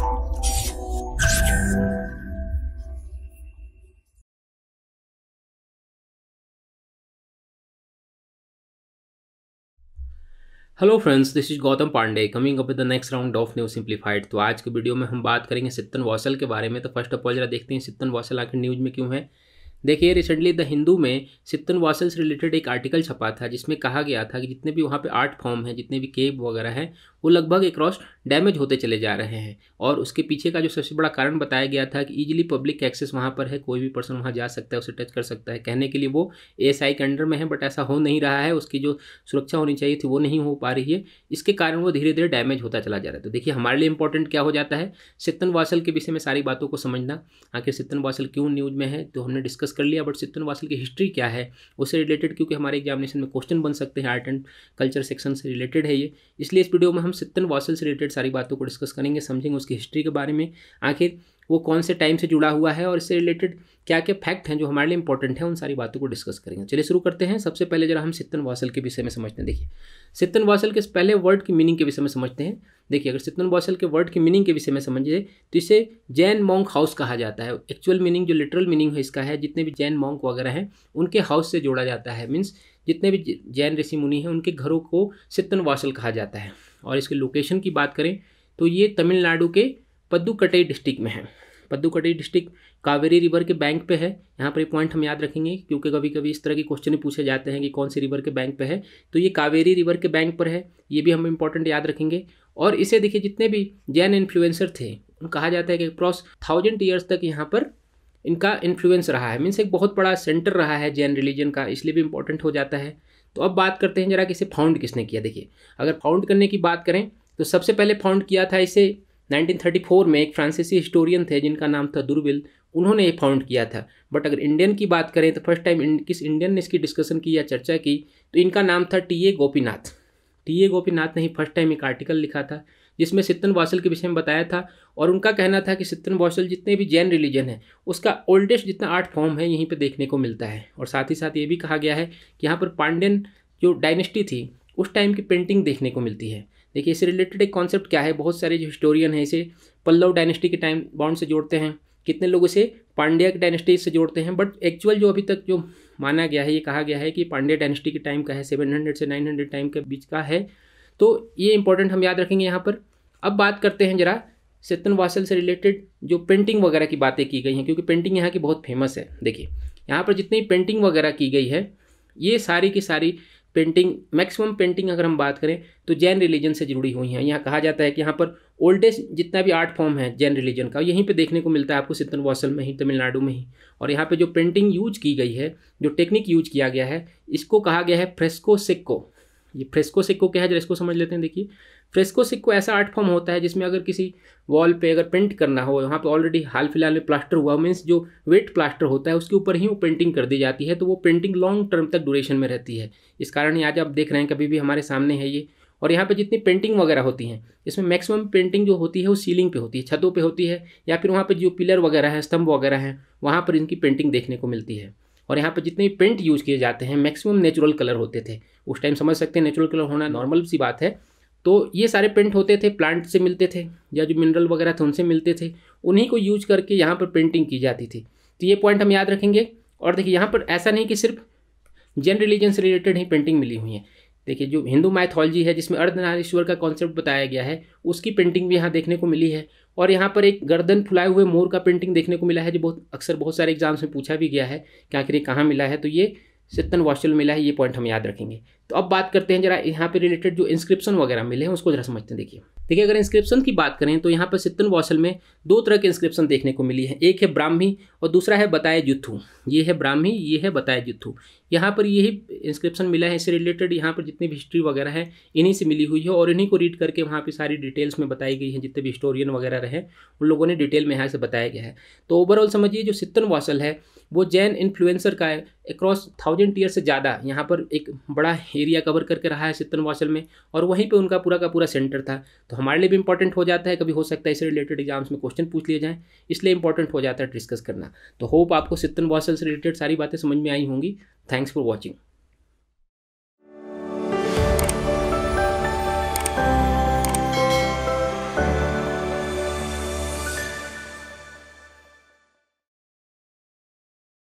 hello friends this is Gautam Pandey coming up with the next round of new simplified तो आज के video में हम बात करेंगे सित्तन वॉसल के बारे में तो फर्स्ट ऑफ ऑल जरा देखते हैं सित्तन वॉसल आखिर न्यूज़ में क्यों है देखिए रिसेंटली द हिंदू में सित्तन वासल से रिलेटेड एक आर्टिकल छपा था जिसमें कहा गया था कि जितने भी वहाँ पे आर्ट फॉर्म हैं जितने भी केब वगैरह हैं वो लगभग एक्रॉस डैमेज होते चले जा रहे हैं और उसके पीछे का जो सबसे बड़ा कारण बताया गया था कि ईजिली पब्लिक एक्सेस वहाँ पर है कोई भी पर्सन वहाँ जा सकता है उसे टच कर सकता है कहने के लिए वो ए आई के अंडर में है बट ऐसा हो नहीं रहा है उसकी जो सुरक्षा होनी चाहिए थी वो नहीं हो पा रही है इसके कारण वो धीरे धीरे डैमेज होता चला जा रहा है तो देखिए हमारे लिए इंपॉर्टेंट क्या हो जाता है सितन वासल के विषय में सारी बातों को समझना आखिर सितन वासल क्यों न्यूज़ में है तो हमने डिस्कस कर लिया बट सितन वासल की हिस्ट्री क्या है उससे रिलेटेड क्योंकि हमारे एग्जामिनेशन में क्वेश्चन बन सकते हैं आर्ट एंड कल्चर सेक्शन से रिलेटेड है ये इसलिए इस वीडियो में हम सित्तन वॉसल से रिलेटेड सारी बातों को डिस्कस करेंगे समझेंगे उसकी हिस्ट्री के बारे में आखिर वो कौन से टाइम से जुड़ा हुआ है और इससे रिलेटेड क्या क्या फैक्ट हैं जो हमारे लिए इंपॉर्टेंट हैं उन सारी बातों को डिस्कस करेंगे चलिए शुरू करते हैं सबसे पहले जरा हम सित्तन वासल के विषय में समझते हैं देखिए सित्तन वासल के पहले वर्ड की मीनिंग के विषय में समझते हैं देखिए अगर सितन बौसल के वर्ड की मीनिंग के विषय में समझिए तो इसे जैन मॉन्क हाउस कहा जाता है एक्चुअल मीनिंग जो लिटरल मीनिंग है इसका है जितने भी जैन मॉन्क वगैरह हैं उनके हाउस से जोड़ा जाता है मीन्स जितने भी जैन ऋषि मुनि हैं उनके घरों को सितन बौसल कहा जाता है और इसके लोकेशन की बात करें तो ये तमिलनाडु के पद्दुकटई डिस्ट्रिक्ट में है पद्दुकटई डिस्ट्रिक्ट कावेरी रिवर के बैंक पे है यहाँ पर एक पॉइंट हम याद रखेंगे क्योंकि कभी कभी इस तरह के क्वेश्चन पूछे जाते हैं कि कौन से रिवर के बैंक पे है तो ये कावेरी रिवर के बैंक पर है ये भी हम इंपॉर्टेंट याद रखेंगे और इसे देखिए जितने भी जैन इन्फ्लुएंसर थे कहा जाता है कि अक्रॉस थाउजेंड ईयर्स तक यहाँ पर इनका इन्फ्लुएंस रहा है मीन्स एक बहुत बड़ा सेंटर रहा है जैन रिलीजन का इसलिए भी इम्पोर्टेंट हो जाता है तो अब बात करते हैं जरा कि इसे फाउंड किसने किया देखिए अगर फाउंड करने की बात करें तो सबसे पहले फाउंड किया था इसे 1934 में एक फ्रांसीसी हिस्टोरियन थे जिनका नाम था दुर्विल उन्होंने ये फाउंड किया था बट अगर इंडियन की बात करें तो फर्स्ट टाइम किस इंडियन ने इसकी डिस्कशन की या चर्चा की तो इनका नाम था T A Gopinath T A Gopinath ने ही फर्स्ट टाइम एक आर्टिकल लिखा था जिसमें सित्तन बौसल के विषय में बताया था और उनका कहना था कि सित्तन बौसल जितने भी जैन रिलीजन है उसका ओल्डेस्ट जितना आर्ट फॉर्म है यहीं पर देखने को मिलता है और साथ ही साथ ये भी कहा गया है कि यहाँ पर पांड्यन जो डायनेस्टी थी उस टाइम की पेंटिंग देखने को मिलती है देखिए इससे रिलेटेड एक कॉन्सेप्ट क्या है बहुत सारे जो हिस्टोरियन हैं इसे पल्लव डायनेस्टी के टाइम बाउंड से जोड़ते हैं कितने लोग इसे पांड्या डायनेस्टी से जोड़ते हैं बट एक्चुअल जो अभी तक जो माना गया है ये कहा गया है कि पांड्या डायनेस्टी के टाइम का है सेवन हंड्रेड से नाइन हंड्रेड टाइम के बीच का है तो ये इंपॉर्टेंट हम याद रखेंगे यहाँ पर अब बात करते हैं जरा सत्यन वासल से रिलेटेड जो पेंटिंग वगैरह की बातें की गई हैं क्योंकि पेंटिंग यहाँ की बहुत फेमस है देखिए यहाँ पर जितनी पेंटिंग वगैरह की गई है ये सारी की सारी पेंटिंग मैक्सिमम पेंटिंग अगर हम बात करें तो जैन रिलीजन से जुड़ी हुई हैं यहाँ कहा जाता है कि यहाँ पर ओल्डेस्ट जितना भी आर्ट फॉर्म है जैन रिलीजन का यहीं पे देखने को मिलता है आपको सितन वॉसल में ही तमिलनाडु में ही और यहाँ पे जो पेंटिंग यूज की गई है जो टेक्निक यूज किया गया है इसको कहा गया है फ्रेस्को सिक्को ये फ्रेस्को सिक्को क्या है जरा इसको समझ लेते हैं देखिए फ्रेस्को सिक्को ऐसा आर्ट फॉर्म होता है जिसमें अगर किसी वॉल पे अगर पेंट करना हो वहाँ पे ऑलरेडी हाल फिलहाल में प्लास्टर हुआ मीन्स जो वेट प्लास्टर होता है उसके ऊपर ही वो पेंटिंग कर दी जाती है तो वो पेंटिंग लॉन्ग टर्म तक ड्यूरेशन में रहती है इस कारण ही आज आप देख रहे हैं कभी भी हमारे सामने है ये और यहाँ पे जितनी पेंटिंग वगैरह होती हैं इसमें मैक्सिमम पेंटिंग जो होती है वो सीलिंग पे होती है छतों पे होती है या फिर वहाँ पे जो पिलर वगैरह है स्तंभ वगैरह हैं वहाँ पर इनकी पेंटिंग देखने को मिलती है और यहाँ पर जितने भी पेंट यूज़ किए जाते हैं मैक्सिमम नेचुरल कलर होते थे उस टाइम समझ सकते हैं नेचुरल कलर होना नॉर्मल सी बात है तो ये सारे पेंट होते थे प्लांट से मिलते थे या जो मिनरल वगैरह थे उनसे मिलते थे उन्हीं को यूज करके यहाँ पर पेंटिंग की जाती थी तो ये पॉइंट हम याद रखेंगे और देखिए यहाँ पर ऐसा नहीं कि सिर्फ जैन रिलीजन से रिलेटेड ही पेंटिंग मिली हुई है देखिए जो हिंदू माइथोलॉजी है जिसमें अर्धनारीश्वर का कॉन्सेप्ट बताया गया है उसकी पेंटिंग भी यहाँ देखने को मिली है और यहाँ पर एक गर्दन फुलाए हुए मोर का पेंटिंग देखने को मिला है जो बहुत अक्सर बहुत सारे एग्जाम्स में पूछा भी गया है कि आखिर ये कहाँ मिला है तो ये सितन वॉशल मिला है ये पॉइंट हम याद रखेंगे तो अब बात करते हैं जरा यहाँ पर रिलेटेड जो इंस्क्रिप्शन वगैरह मिले हैं उसको जरा समझते हैं देखिए देखिए अगर इंस्क्रिप्शन की बात करें तो यहाँ पर सित्तन वौसल में दो तरह के इंस्क्रिप्शन देखने को मिली है एक है ब्राह्मी और दूसरा है बताए जुत्थू ये है ब्राह्मी ये है बताए जुत्थू यहाँ पर यही इंस्क्रिप्शन मिला है इससे रिलेटेड यहाँ पर जितनी भी हिस्ट्री वगैरह है इन्हीं से मिली हुई है और इन्हीं को रीड करके वहाँ पर सारी डिटेल्स में बताई गई है जितने भी हिस्टोरियन वगैरह रहे उन लोगों ने डिटेल में यहाँ से बताया गया है तो ओवरऑल समझिए जो सित्तन वौसल है वो जैन इन्फ्लुएंसर का है अक्रॉस थाउजेंड ईयर से ज़्यादा यहाँ पर एक बड़ा एरिया कवर करके रहा है सित्तन वासल में और वहीं पर उनका पूरा का पूरा सेंटर था तो हमारे लिए भी इंपॉर्टेंट हो जाता है कभी हो सकता है इससे रिलेटेड एग्जाम्स में क्वेश्चन पूछ लिए जाएँ इसलिए इंपॉर्टेंट हो जाता है डिस्कस करना तो होप आपको सितन बॉसल से रिलेटेड सारी बातें समझ में आई होंगी थैंक्स फॉर वॉचिंग